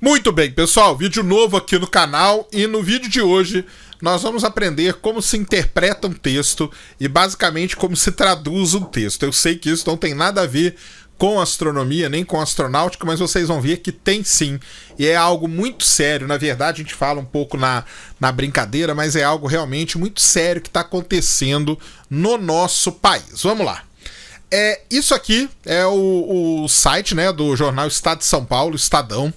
Muito bem, pessoal, vídeo novo aqui no canal e no vídeo de hoje nós vamos aprender como se interpreta um texto e basicamente como se traduz um texto. Eu sei que isso não tem nada a ver com astronomia nem com astronáutica, mas vocês vão ver que tem sim, e é algo muito sério. Na verdade, a gente fala um pouco na, na brincadeira, mas é algo realmente muito sério que está acontecendo no nosso país. Vamos lá. É, isso aqui é o, o site né, do jornal Estado de São Paulo, Estadão,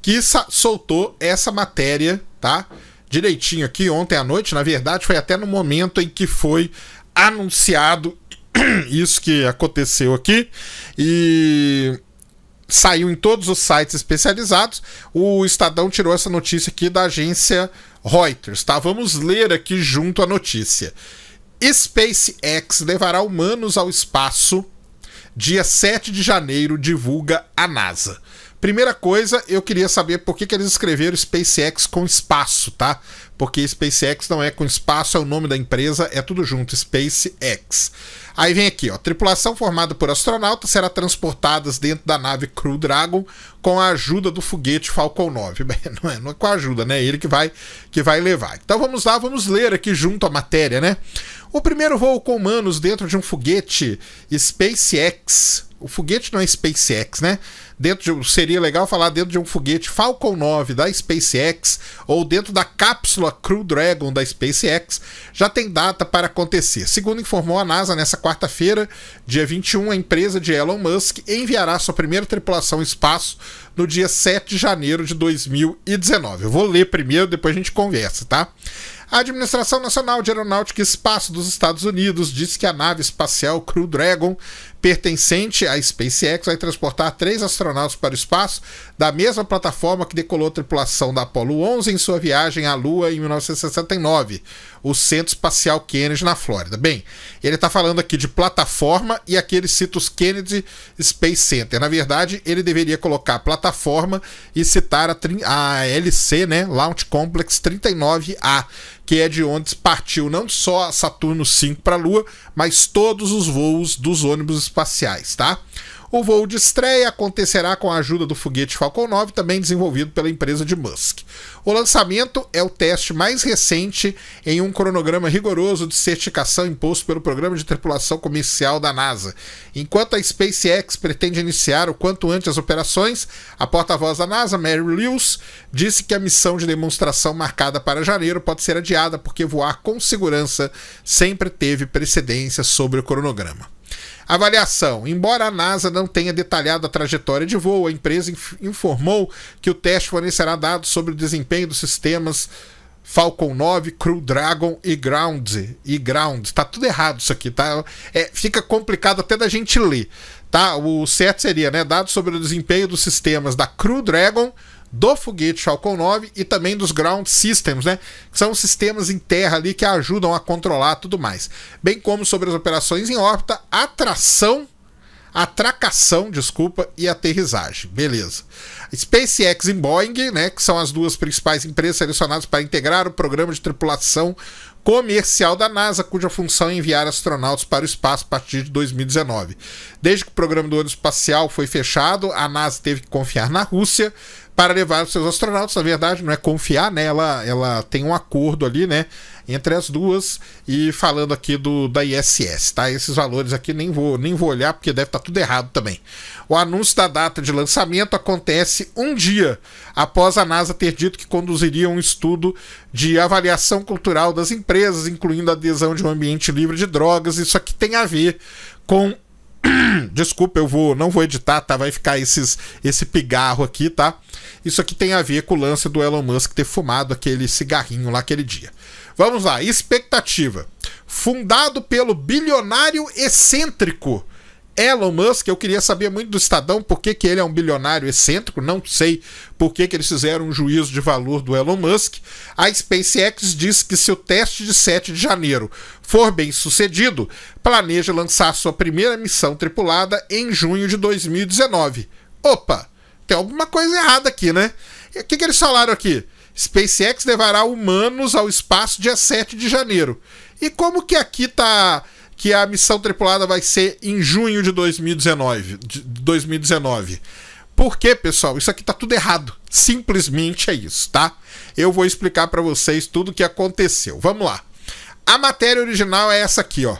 que soltou essa matéria, tá? Direitinho aqui ontem à noite, na verdade, foi até no momento em que foi anunciado isso que aconteceu aqui. E saiu em todos os sites especializados. O Estadão tirou essa notícia aqui da agência Reuters, tá? Vamos ler aqui junto a notícia. SpaceX levará humanos ao espaço. Dia 7 de janeiro, divulga a NASA. Primeira coisa, eu queria saber por que, que eles escreveram SpaceX com espaço, tá? porque SpaceX não é com espaço, é o nome da empresa, é tudo junto, SpaceX. Aí vem aqui, ó, tripulação formada por astronautas será transportadas dentro da nave Crew Dragon com a ajuda do foguete Falcon 9. Bem, não, é, não é com a ajuda, né? É ele que vai que vai levar. Então vamos lá, vamos ler aqui junto a matéria, né? O primeiro voo com humanos dentro de um foguete SpaceX o foguete não é SpaceX, né? Dentro de, seria legal falar dentro de um foguete Falcon 9 da SpaceX ou dentro da cápsula cápsula Crew Dragon da SpaceX já tem data para acontecer. Segundo informou a NASA, nessa quarta-feira, dia 21, a empresa de Elon Musk enviará sua primeira tripulação ao espaço no dia 7 de janeiro de 2019. Eu vou ler primeiro, depois a gente conversa, tá? A Administração Nacional de Aeronáutica e Espaço dos Estados Unidos disse que a nave espacial Crew Dragon pertencente à SpaceX, vai transportar três astronautas para o espaço da mesma plataforma que decolou a tripulação da Apollo 11 em sua viagem à Lua em 1969, o Centro Espacial Kennedy na Flórida. Bem, ele está falando aqui de plataforma e aqui ele cita os Kennedy Space Center. Na verdade, ele deveria colocar plataforma e citar a, a LC, né, Launch Complex 39A, que é de onde partiu não só a Saturno 5 para a Lua, mas todos os voos dos ônibus espaciais, tá? O voo de estreia acontecerá com a ajuda do foguete Falcon 9, também desenvolvido pela empresa de Musk. O lançamento é o teste mais recente em um cronograma rigoroso de certificação imposto pelo Programa de Tripulação Comercial da NASA. Enquanto a SpaceX pretende iniciar o quanto antes as operações, a porta-voz da NASA, Mary Lewis, disse que a missão de demonstração marcada para janeiro pode ser adiada porque voar com segurança sempre teve precedência sobre o cronograma. Avaliação: Embora a NASA não tenha detalhado a trajetória de voo, a empresa inf informou que o teste fornecerá dados sobre o desempenho dos sistemas Falcon 9, Crew Dragon e Ground. E Ground. Tá tudo errado isso aqui, tá? É, fica complicado até da gente ler, tá? O certo seria, né? Dados sobre o desempenho dos sistemas da Crew Dragon, do foguete Falcon 9 e também dos Ground Systems, né? Que são sistemas em terra ali que ajudam a controlar tudo mais. Bem como sobre as operações em órbita, atração, atracação, desculpa, e aterrissagem. Beleza. SpaceX e Boeing, né, que são as duas principais empresas selecionadas para integrar o programa de tripulação comercial da NASA, cuja função é enviar astronautas para o espaço a partir de 2019. Desde que o programa do ano espacial foi fechado, a NASA teve que confiar na Rússia, para levar os seus astronautas, na verdade, não é confiar, né? Ela, ela tem um acordo ali, né? Entre as duas e falando aqui do da ISS, tá? Esses valores aqui nem vou nem vou olhar porque deve estar tá tudo errado também. O anúncio da data de lançamento acontece um dia após a NASA ter dito que conduziria um estudo de avaliação cultural das empresas, incluindo a adesão de um ambiente livre de drogas. Isso aqui tem a ver com Desculpa, eu vou, não vou editar, tá? Vai ficar esses, esse pigarro aqui, tá? Isso aqui tem a ver com o lance do Elon Musk ter fumado aquele cigarrinho lá aquele dia. Vamos lá, expectativa. Fundado pelo bilionário excêntrico Elon Musk, eu queria saber muito do Estadão por que, que ele é um bilionário excêntrico, não sei por que, que eles fizeram um juízo de valor do Elon Musk. A SpaceX diz que se o teste de 7 de janeiro for bem sucedido, planeja lançar sua primeira missão tripulada em junho de 2019. Opa, tem alguma coisa errada aqui, né? O que, que eles falaram aqui? SpaceX levará humanos ao espaço dia 7 de janeiro. E como que aqui tá que a missão tripulada vai ser em junho de 2019. De 2019. Por quê, pessoal? Isso aqui tá tudo errado. Simplesmente é isso, tá? Eu vou explicar para vocês tudo o que aconteceu. Vamos lá. A matéria original é essa aqui, ó.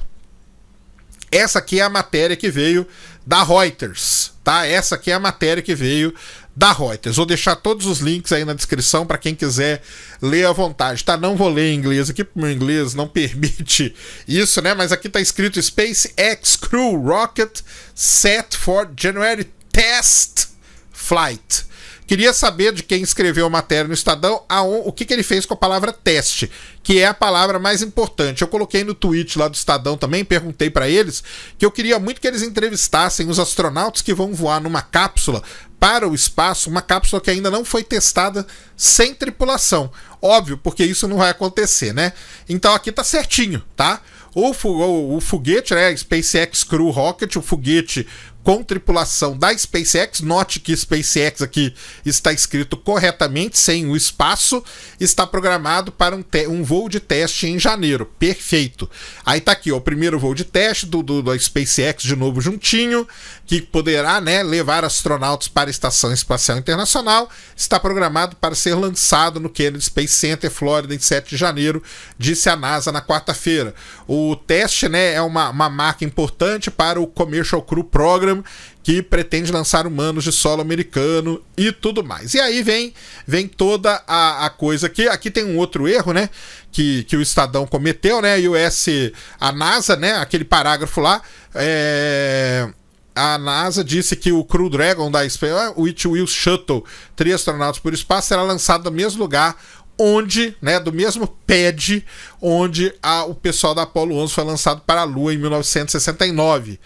Essa aqui é a matéria que veio da Reuters, tá? Essa aqui é a matéria que veio da Reuters. Vou deixar todos os links aí na descrição para quem quiser ler à vontade, tá? Não vou ler em inglês aqui, porque meu inglês não permite isso, né? Mas aqui tá escrito SpaceX Crew Rocket Set for January Test Flight. Queria saber de quem escreveu a matéria no Estadão um o que, que ele fez com a palavra teste, que é a palavra mais importante. Eu coloquei no tweet lá do Estadão também, perguntei para eles que eu queria muito que eles entrevistassem os astronautas que vão voar numa cápsula para o espaço, uma cápsula que ainda não foi testada sem tripulação. Óbvio, porque isso não vai acontecer, né? Então aqui tá certinho, tá? O, o, o foguete, né? SpaceX Crew Rocket, o foguete com tripulação da SpaceX. Note que SpaceX aqui está escrito corretamente, sem o espaço. Está programado para um, um voo de teste em janeiro. Perfeito. Aí tá aqui, ó, o primeiro voo de teste do, do da SpaceX de novo juntinho, que poderá né, levar astronautas para a Estação Espacial Internacional. Está programado para ser lançado no Kennedy Space Center, Flórida, em 7 de janeiro, disse a NASA na quarta-feira. O teste né, é uma, uma marca importante para o Commercial Crew Program que pretende lançar humanos de solo americano e tudo mais. E aí vem vem toda a, a coisa que aqui tem um outro erro, né? Que, que o Estadão cometeu, né? E o S, a NASA, né? Aquele parágrafo lá. É a NASA disse que o Crew Dragon da Space é, o It Will Shuttle, três astronautas por espaço, será lançado no mesmo lugar onde, né, do mesmo pad onde a, o pessoal da Apollo 11 foi lançado para a Lua em 1969.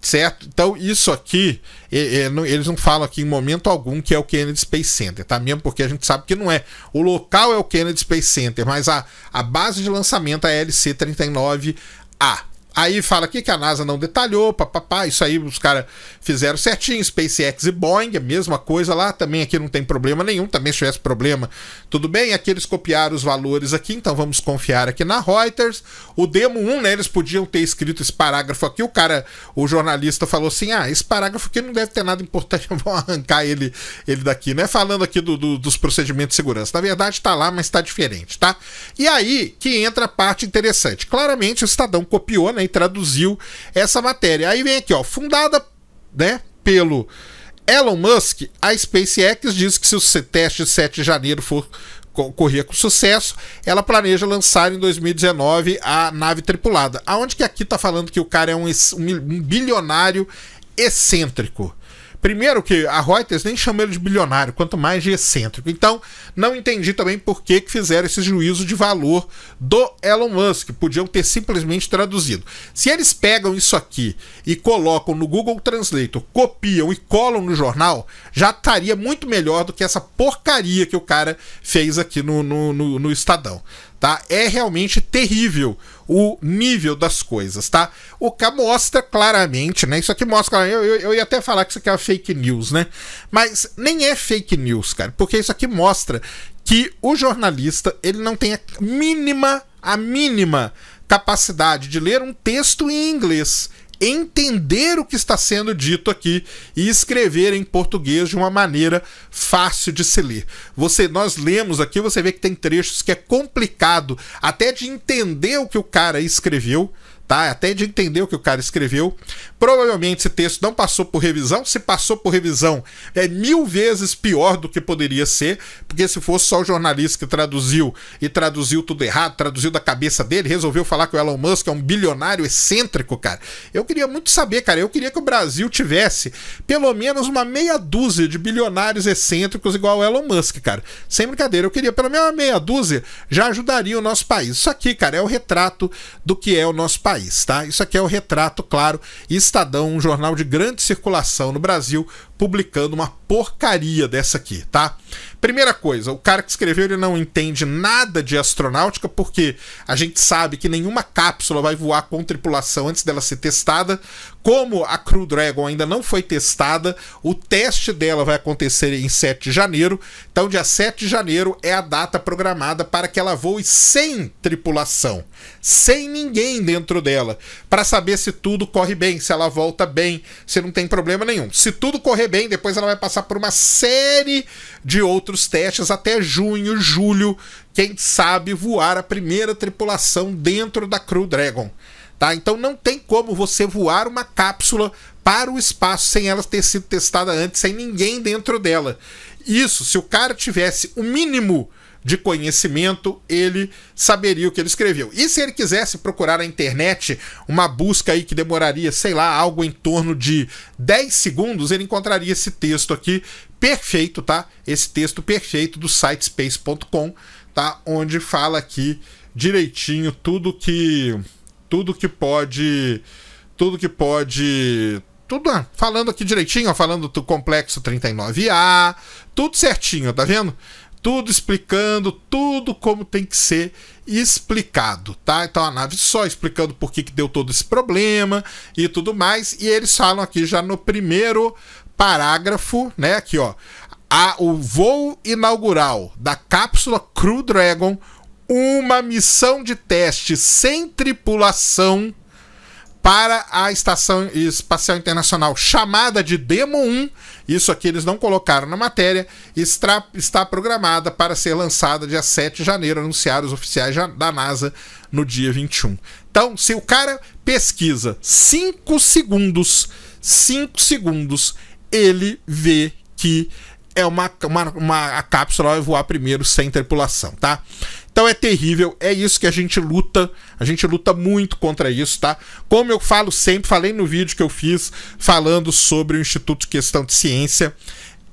Certo? Então, isso aqui, eles não falam aqui em momento algum que é o Kennedy Space Center, tá? Mesmo porque a gente sabe que não é. O local é o Kennedy Space Center, mas a, a base de lançamento é a LC-39A. Aí fala aqui que a NASA não detalhou, papapá, isso aí os caras fizeram certinho, SpaceX e Boeing, a mesma coisa lá, também aqui não tem problema nenhum, também se tivesse problema, tudo bem, aqui eles copiaram os valores aqui, então vamos confiar aqui na Reuters. O demo 1, né, eles podiam ter escrito esse parágrafo aqui, o cara, o jornalista falou assim, ah, esse parágrafo aqui não deve ter nada importante, Vou arrancar ele, ele daqui, né, falando aqui do, do, dos procedimentos de segurança. Na verdade tá lá, mas tá diferente, tá? E aí que entra a parte interessante, claramente o Estadão copiou, né, né, e traduziu essa matéria. Aí vem aqui, ó, fundada, né, pelo Elon Musk, a SpaceX diz que se o teste de 7 de janeiro for correr com sucesso, ela planeja lançar em 2019 a nave tripulada. Aonde que aqui tá falando que o cara é um, um bilionário excêntrico? Primeiro que a Reuters nem chama ele de bilionário, quanto mais de excêntrico. Então, não entendi também por que, que fizeram esse juízo de valor do Elon Musk. Podiam ter simplesmente traduzido. Se eles pegam isso aqui e colocam no Google Translator, copiam e colam no jornal, já estaria muito melhor do que essa porcaria que o cara fez aqui no, no, no, no Estadão tá? É realmente terrível o nível das coisas, tá? O que mostra claramente, né? Isso aqui mostra, eu, eu, eu, ia até falar que isso aqui é uma fake news, né? Mas nem é fake news, cara, porque isso aqui mostra que o jornalista, ele não tem a mínima, a mínima capacidade de ler um texto em inglês entender o que está sendo dito aqui e escrever em português de uma maneira fácil de se ler. Você, nós lemos aqui, você vê que tem trechos que é complicado até de entender o que o cara escreveu tá? Até de entender o que o cara escreveu. Provavelmente esse texto não passou por revisão. Se passou por revisão, é mil vezes pior do que poderia ser, porque se fosse só o jornalista que traduziu e traduziu tudo errado, traduziu da cabeça dele, resolveu falar que o Elon Musk é um bilionário excêntrico, cara. Eu queria muito saber, cara. Eu queria que o Brasil tivesse pelo menos uma meia dúzia de bilionários excêntricos igual o Elon Musk, cara. Sem brincadeira, eu queria pelo menos uma meia dúzia já ajudaria o nosso país. Isso aqui, cara, é o retrato do que é o nosso país país, tá? Isso aqui é o retrato, claro. Estadão, um jornal de grande circulação no Brasil, publicando uma porcaria dessa aqui, tá? Primeira coisa, o cara que escreveu ele não entende nada de astronáutica, porque a gente sabe que nenhuma cápsula vai voar com tripulação antes dela ser testada. Como a Crew Dragon ainda não foi testada, o teste dela vai acontecer em 7 de janeiro. Então, dia 7 de janeiro é a data programada para que ela voe sem tripulação, sem ninguém dentro dela, para saber se tudo corre bem, se ela volta bem, se não tem problema nenhum. Se tudo correr bem, depois ela vai passar por uma série de outros testes até junho, julho, quem sabe voar a primeira tripulação dentro da Crew Dragon. Tá? Então não tem como você voar uma cápsula para o espaço sem ela ter sido testada antes, sem ninguém dentro dela. Isso, se o cara tivesse o mínimo de conhecimento, ele saberia o que ele escreveu. E se ele quisesse procurar na internet uma busca aí que demoraria, sei lá, algo em torno de 10 segundos, ele encontraria esse texto aqui perfeito, tá? Esse texto perfeito do sitespace.com, tá? Onde fala aqui direitinho tudo que tudo que pode tudo que pode tudo ó, ah, falando aqui direitinho, falando do complexo 39A, tudo certinho, tá vendo? tudo explicando, tudo como tem que ser explicado, tá? Então a nave só explicando por que, que deu todo esse problema e tudo mais. E eles falam aqui já no primeiro parágrafo, né? Aqui, ó. A, o voo inaugural da cápsula Crew Dragon, uma missão de teste sem tripulação para a Estação Espacial Internacional, chamada de Demo 1, isso aqui eles não colocaram na matéria, está, está programada para ser lançada dia 7 de janeiro, anunciaram os oficiais da NASA no dia 21. Então, se o cara pesquisa 5 segundos, 5 segundos, ele vê que é uma, uma, uma, a cápsula vai voar primeiro sem tripulação, tá? Então é terrível, é isso que a gente luta, a gente luta muito contra isso, tá? Como eu falo sempre, falei no vídeo que eu fiz falando sobre o Instituto de Questão de Ciência,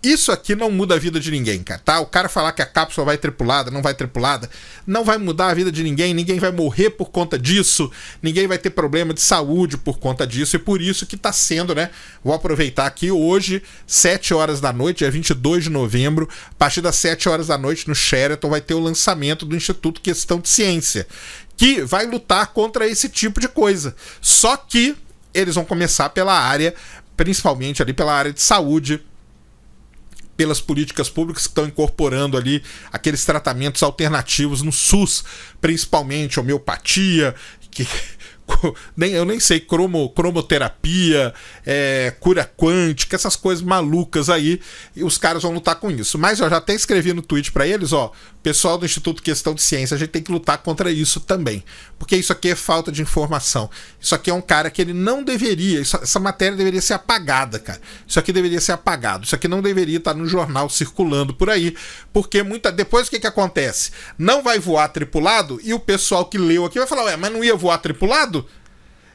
isso aqui não muda a vida de ninguém, cara, tá? O cara falar que a cápsula vai tripulada, não vai tripulada, não vai mudar a vida de ninguém, ninguém vai morrer por conta disso, ninguém vai ter problema de saúde por conta disso, e por isso que tá sendo, né? Vou aproveitar aqui hoje, 7 horas da noite, dia 22 de novembro, a partir das 7 horas da noite no Sheraton vai ter o lançamento do Instituto Questão de Ciência, que vai lutar contra esse tipo de coisa. Só que eles vão começar pela área, principalmente ali pela área de saúde, pelas políticas públicas que estão incorporando ali aqueles tratamentos alternativos no SUS, principalmente homeopatia, que nem, eu nem sei, cromo, cromoterapia, é, cura quântica, essas coisas malucas aí, e os caras vão lutar com isso. Mas eu já até escrevi no tweet para eles, ó, pessoal do Instituto Questão de Ciência, a gente tem que lutar contra isso também, porque isso aqui é falta de informação. Isso aqui é um cara que ele não deveria, isso, essa matéria deveria ser apagada, cara. Isso aqui deveria ser apagado, isso aqui não deveria estar tá no jornal circulando por aí, porque muita depois o que que acontece? Não vai voar tripulado e o pessoal que leu aqui vai falar, ué, mas não ia voar tripulado?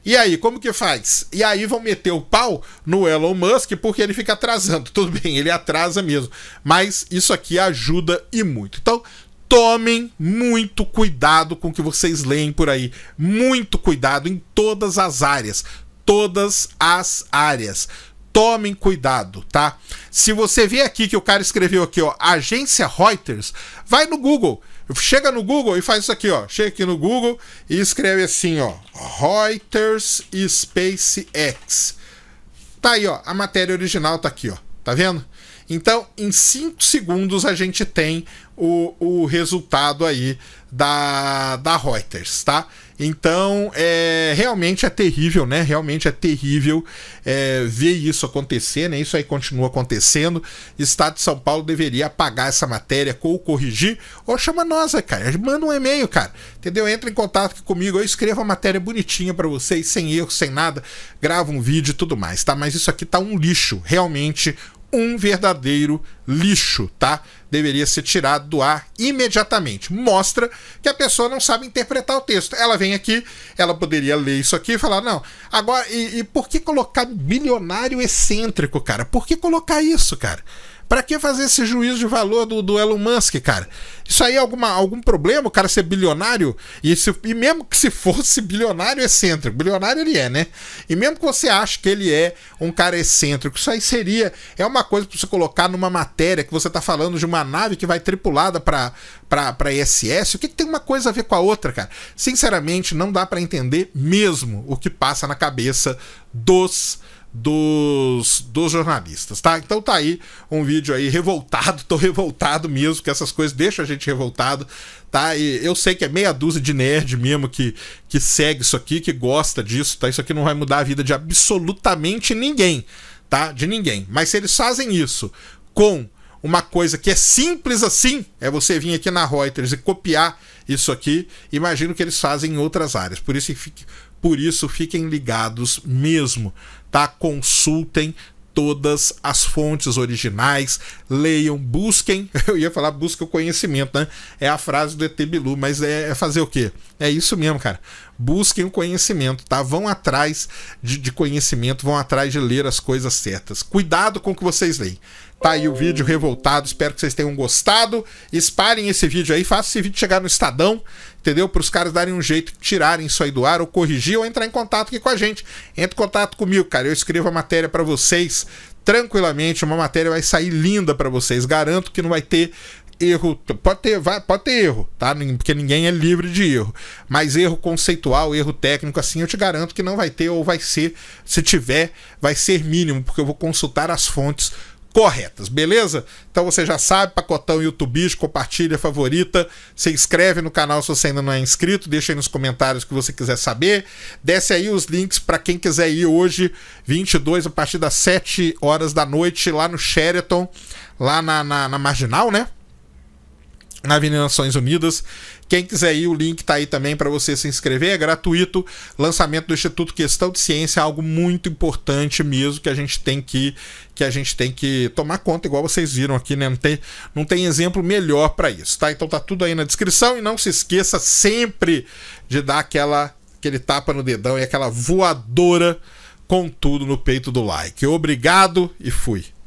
E aí, como que faz? E aí vão meter o pau no Elon Musk porque ele fica atrasando. Tudo bem, ele atrasa mesmo. Mas isso aqui ajuda e muito. Então, tomem muito cuidado com o que vocês leem por aí. Muito cuidado em todas as áreas. Todas as áreas. Tomem cuidado, tá? Se você vê aqui que o cara escreveu aqui, ó, agência Reuters, vai no Google Chega no Google e faz isso aqui, ó. Chega aqui no Google e escreve assim, ó. Reuters SpaceX. Tá aí, ó. A matéria original tá aqui, ó. Tá vendo? Então, em 5 segundos a gente tem o, o resultado aí da, da Reuters, tá? Então, é, realmente é terrível, né? Realmente é terrível é, ver isso acontecer, né? Isso aí continua acontecendo. Estado de São Paulo deveria apagar essa matéria ou corrigir, ou chama nós, cara. Manda um e-mail, cara. Entendeu? Entra em contato comigo, eu escrevo a matéria bonitinha para vocês, sem erro, sem nada. Grava um vídeo e tudo mais, tá? Mas isso aqui tá um lixo, realmente um verdadeiro lixo, tá? Deveria ser tirado do ar imediatamente. Mostra que a pessoa não sabe interpretar o texto. Ela vem aqui, ela poderia ler isso aqui e falar: não, agora, e, e por que colocar milionário excêntrico, cara? Por que colocar isso, cara? Para que fazer esse juízo de valor do, do Elon Musk, cara? Isso aí é alguma, algum problema, o cara ser bilionário? E, se, e mesmo que se fosse bilionário excêntrico, bilionário ele é, né? E mesmo que você ache que ele é um cara excêntrico, isso aí seria. É uma coisa para você colocar numa matéria que você tá falando de uma nave que vai tripulada para para ISS, o que, que, tem uma coisa a ver com a outra, cara? Sinceramente, não dá para entender mesmo o que passa na cabeça dos dos, dos jornalistas, tá? Então tá aí um vídeo aí revoltado, tô revoltado mesmo, que essas coisas deixam a gente revoltado, tá? E eu sei que é meia dúzia de nerd mesmo que, que segue isso aqui, que gosta disso, tá? Isso aqui não vai mudar a vida de absolutamente ninguém, tá? De ninguém. Mas se eles fazem isso com uma coisa que é simples assim, é você vir aqui na Reuters e copiar isso aqui, imagino que eles fazem em outras áreas. Por isso fique por isso, fiquem ligados mesmo, tá? Consultem todas as fontes originais, leiam, busquem. Eu ia falar busca o conhecimento, né? É a frase do ET Bilu, mas é, é, fazer o quê? É isso mesmo, cara. Busquem o conhecimento, tá? Vão atrás de, de conhecimento, vão atrás de ler as coisas certas. Cuidado com o que vocês leem. Tá aí o vídeo revoltado, espero que vocês tenham gostado. Espalhem esse vídeo aí, faça esse vídeo chegar no Estadão, entendeu? Para os caras darem um jeito, tirarem isso aí do ar, ou corrigir, ou entrar em contato aqui com a gente. Entre em contato comigo, cara, eu escrevo a matéria para vocês tranquilamente. Uma matéria vai sair linda para vocês, garanto que não vai ter erro, pode ter, vai, pode ter erro, tá? Porque ninguém é livre de erro. Mas erro conceitual, erro técnico, assim, eu te garanto que não vai ter, ou vai ser, se tiver, vai ser mínimo, porque eu vou consultar as fontes corretas, beleza? Então você já sabe, pacotão YouTube, compartilha, favorita, se inscreve no canal se você ainda não é inscrito, deixa aí nos comentários o que você quiser saber. Desce aí os links para quem quiser ir hoje, 22, a partir das 7 horas da noite, lá no Sheraton, lá na, na, na Marginal, né? Na Avenida Nações Unidas. Quem quiser ir, o link está aí também para você se inscrever, é gratuito. Lançamento do Instituto Questão de Ciência é algo muito importante mesmo que a gente tem que que a gente tem que tomar conta, igual vocês viram aqui, né? Não tem, não tem exemplo melhor para isso, tá? Então tá tudo aí na descrição e não se esqueça sempre de dar aquela aquele tapa no dedão e aquela voadora com tudo no peito do like. Obrigado e fui.